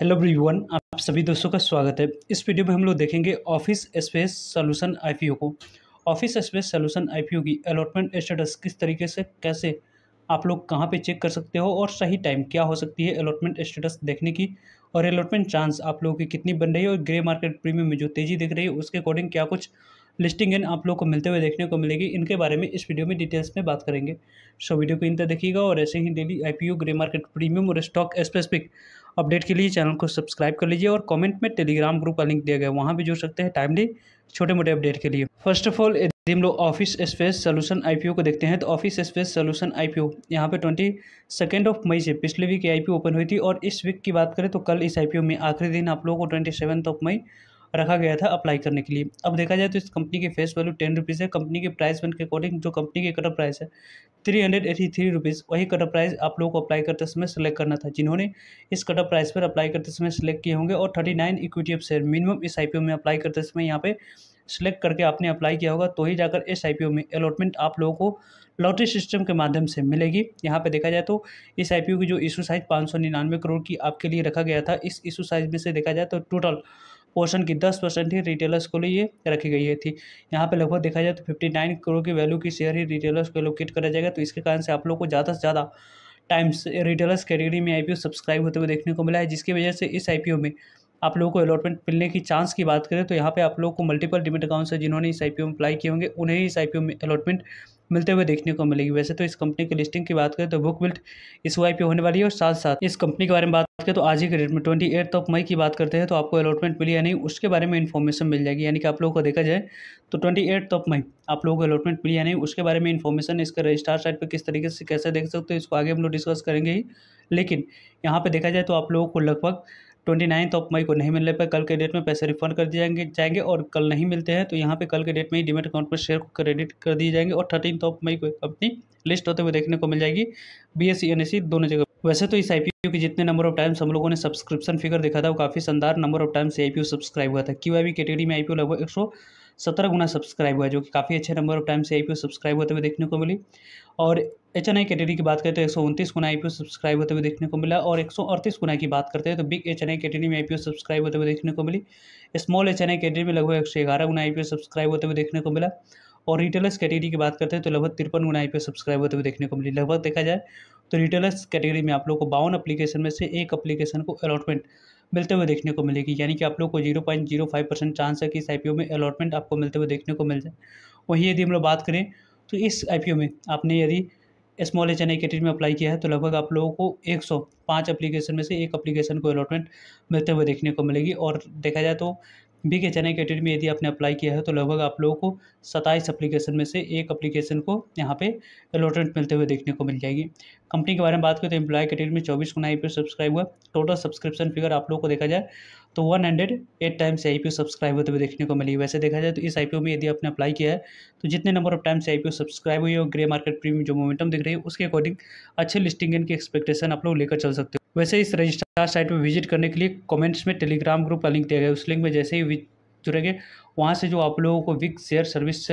hello everyone आप सभी दोस्तों का स्वागत है इस वीडियो में हम लोग देखेंगे ऑफिस स्पेस सॉल्यूशन आईपीओ को ऑफिस स्पेस सॉल्यूशन आईपीओ की अलॉटमेंट स्टेटस किस तरीके से कैसे आप लोग कहां पे चेक कर सकते हो और सही टाइम क्या हो सकती है अलॉटमेंट स्टेटस देखने की और अलॉटमेंट चांस आप लोगों की कितनी बन रही है और ग्रे मार्केट प्रीमियम में जो तेज़ी दिख रही है उसके अकॉर्डिंग क्या कुछ लिस्टिंग इन आप लोग को मिलते हुए देखने को मिलेगी इनके बारे में इस वीडियो में डिटेल्स में बात करेंगे सो वीडियो को इन तक देखिएगा और ऐसे ही daily I grey market premium और स्टॉक स्पेसिफिक अपडेट के लिए चैनल को सब्सक्राइब कर लीजिए और कमेंट में टेलीग्राम ग्रुप का लिंक दिया गया वहाँ भी जुड़ सकते हैं टाइमली छोटे मोटे अपडेट के लिए फर्स्ट ऑफ ऑल यदि हम लोग ऑफिस स्पेस सोल्यूशन आईपीओ को देखते हैं तो ऑफिस स्पेस सोल्यूशन आईपीओ यहाँ पे ट्वेंटी सेकेंड ऑफ मई से पिछले वीक आईपीओ ओपन हुई थी और इस वीक की बात करें तो कल इस आईपीओ में आखिरी दिन आप लोगों को ट्वेंटी ऑफ मई रखा गया था अप्लाई करने के लिए अब देखा जाए तो इस कंपनी की फेस वैल्यू टेन रुपीज़ है कंपनी के प्राइस वन के अकॉर्डिंग जो कंपनी के कटअप प्राइस है three hundred eighty three rupees वही कटअप प्राइस आप लोगों को अप्लाई करते समय सेलेक्ट करना था जिन्होंने इस कटअप प्राइस पर अप्लाई करते समय सेलेक्ट किए होंगे और thirty nine equity of share minimum इस आई में अप्लाई करते समय यहाँ पे सेलेक्ट करके आपने अप्लाई किया होगा तो ही जाकर इस आई में अलॉटमेंट आप लोगों को लॉटरी सिस्टम के माध्यम से मिलेगी यहाँ पे देखा जाए तो इस आई की जो इशू साइज पाँच सौ निन्यानवे करोड़ की आपके लिए रखा गया था इस इशू साइज में से देखा जाए तो टोटल पोर्शन की दस परसेंट ही रिटेलर्स को लिए रखी गई थी यहाँ पे लगभग देखा जाए तो फिफ्टी नाइन करोड़ की वैल्यू की शेयर ही रिटेलर्स को लोकेट करा जाएगा तो इसके कारण से आप लोग को ज़्यादा से ज़्यादा टाइम्स रिटेलर्स कैटेगरी में आई सब्सक्राइब होते हुए देखने को मिला है जिसकी वजह से इस आई में आप लोगों को अलॉटमेंट मिलने की चांस की बात करें तो यहाँ पे आप लोगों को मल्टीपल डिमिट अकाउंट्स है जिन्होंने इस आई में अप्लाई किए होंगे उन्हें इस आई में अलॉटमेंट मिलते हुए देखने को मिलेगी वैसे तो इस कंपनी की लिस्टिंग की बात करें तो बुक बिल्ट इस वाई पे होने वाली है और साथ साथ इस कंपनी के बारे में बात करें तो आज ही के डेट में ट्वेंटी एट ऑफ मई की बात करते हैं तो आपको अलॉटमेंट मिली या नहीं उसके बारे में इन्फॉर्मेशन मिल जाएगी यानी कि आप लोगों को देखा जाए तो ट्वेंटी एट ऑफ मई आप लोगों को अलॉटमेंट मिली या नहीं उसके बारे में इन्फॉर्मेशन इसका रजिस्टार साइट पर किस तरीके से कैसे देख सकते हो इसको आगे हम लोग डिस्कस करेंगे ही लेकिन यहाँ पर देखा जाए तो आप लोगों को लगभग ट्वेंटी नाइन्थ ऑफ मई को नहीं मिलने पर कल के डेट में पैसे रिफंड कर दिए जाएंगे जाएंगे और कल नहीं मिलते हैं तो यहाँ पे कल के डेट में ही डिमेट अकाउंट पर शेयर को क्रेडिट कर दिए जाएंगे और थर्टीन ऑफ मई को कंपनी लिस्ट होते हुए देखने को मिल जाएगी बी एस सी दोनों जगह वैसे तो इस आई के जितने नंबर ऑफ टाइम्स हम लोगों ने सब्सक्रिप्शन फिगर देखा था वो काफ़ी शानदार number of times I subscribe हुआ था क्यू आई कैटेगरी में आई लगभग एक सौ सत्रह गुना सब्सक्राइब हुआ जो कि काफ़ी अच्छे नंबर ऑफ टाइम से आई सब्सक्राइब होते हुए देखने को मिली और एच एन आई कैटेगरी की बात करें तो एक सौ उनतीस गुना आई सब्सक्राइब होते हुए देखने को मिला और एक सौ अड़तीस गुना की बात करते हैं तो big H N I category में आई सब्सक्राइब होते हुए देखने को मिली small H N I category में लगभग एक सौ ग्यारह गुना आई सब्सक्राइब होते हुए देखने को मिला और रिटेलर्स कैटेगरी की बात करते हैं तो लगभग तिरपन गुना आई सब्सक्राइब होते हुए देखने को मिली लगभग देखा जाए तो रिटेलर्स कैटेगरी में आप लोग को बावन अप्लीकेशन में से एक अप्लीकेशन को अलॉटमेंट मिलते हुए देखने को मिलेगी यानी कि आप लोग को zero point zero five percent chance है कि इस आई में अलॉटमेंट आपको मिलते हुए देखने को मिल जाए वहीं यदि हम लोग बात करें तो इस आई में आपने यदि स्मॉल एच एन आई में अप्लाई किया है तो लगभग आप लोगों को एक सौ पाँच अप्लीकेशन में से एक अप्लीकेशन को अलॉटमेंट मिलते हुए देखने को मिलेगी और देखा जाए तो बी के चेन्नई कैटेड में यदि आपने अप्लाई किया है तो लगभग आप लोगों को सत्ताईस अप्लीकेशन में से एक अप्लीकेशन को यहाँ पे अलॉटमेंट मिलते हुए देखने को मिल जाएगी कंपनी के बारे में बात करें तो एम्प्लॉय कैटेड में चौबीस गुना आई सब्सक्राइब हुआ टोटल सब्सक्रिप्शन फिगर आप लोग को देखा जाए तो one hundred eight times I P subscribe होते हुए देखने को मिली वैसे देखा जाए तो इस आई में यदि आपने अप्लाई किया है तो जितने number of times I P subscribe हुई है और ग्रे मार्केट प्रीमियम जो मोमेंटम दिख रही है उसके अकॉर्डिंग अच्छे लिस्टिंग इनकी एक्सपेक्टेशन आप लोग लेकर चल सकते वैसे इस रजिस्ट्रार साइट पर विजिट करने के लिए कमेंट्स में टेलीग्राम ग्रुप का लिंक दिया गया उस लिंक में जैसे ही जुड़ेंगे वहाँ से जो आप लोगों को Bigshare services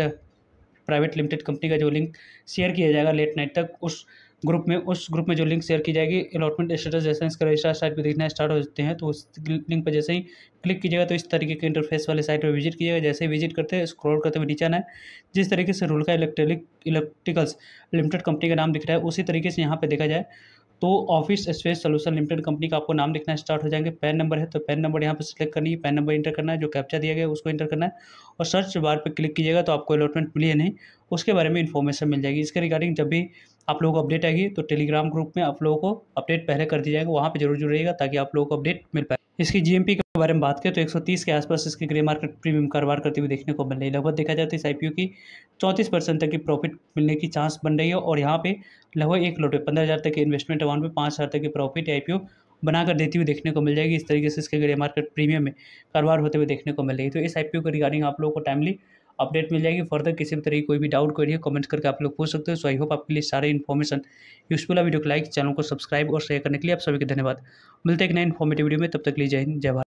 private limited company का जो लिंक शेयर किया जाएगा लेट नाइट तक उस ग्रुप में उस ग्रुप में जो लिंक शेयर की जाएगी अलॉटमेंट स्टेटस जैसे इसका रजिस्ट्रार साइट पर देखना स्टार्ट हो जाते हैं तो उस लिंक पर जैसे ही क्लिक कीजिएगा तो इस तरीके के इंटरफेस वाले साइट पर विजिट कीजिएगा जैसे ही विजिट करते हैं स्क्रॉल करते हुए नीचे आना है जिस तरीके से Rulka electric electricals limited company का नाम दिख रहा है उसी तरीके से यहाँ पर देखा जाए तो office space solution limited company का आपको नाम लिखना स्टार्ट हो जाएंगे पैन नंबर है तो पैन नंबर यहाँ पर सिलेक्ट करनी है पैन नंबर इंटर करना है जो कैप्चा दिया गया उसको इंटर करना है और सर्च बार पर क्लिक कीजिएगा तो आपको अलॉटमेंट मिली है नहीं उसके बारे में इन्फॉर्मेशन मिल जाएगी इसके रिगार्डिंग जब भी आप लोगों को अपडेट आएगी तो टेलीग्राम ग्रुप में आप लोगों को अपडेट पहले कर दिया जाएगा वहाँ पर जरूर जुड़ेगा ताकि आप लोगों को अपडेट मिल पाए इसकी जी के बारे में बात करें तो 130 के आसपास इसकी ग्रे मार्केट प्रीमियम कारोबार करते हुए देखने को मिल रही है लगभग देखा जाता तो है इस आईपीओ की 34 परसेंट तक की प्रॉफिट मिलने की चांस बन रही है और यहाँ पे लगभग एक लोटे पंद्रह हज़ार तक के इन्वेस्टमेंट अमाउंट में पाँच हज़ार तक की प्रॉफिट आईपीओ बनाकर देती हुई देखने को मिल जाएगी इस तरीके से इसके ग्रे मार्केट प्रीमियम में कारोबार होते हुए देखने को मिल रही है तो इस आई के रिगार्डिंग आप लोगों को टाइमली अपडेट मिल जाएगी फर्दर किसी भी तरह की कोई भी डाउट क्वेरी है कमेंट करके आप लोग पूछ सकते हो सो आई होप आपके लिए सारे इन्फॉर्मेशन यूजफुल है वीडियो को लाइक चैनल को सब्सक्राइब और शेयर करने के लिए आप सभी के धन्यवाद मिलते हैं एक नए इन्फॉर्मेटिव वीडियो में तब तक लीजिए जय जय भारत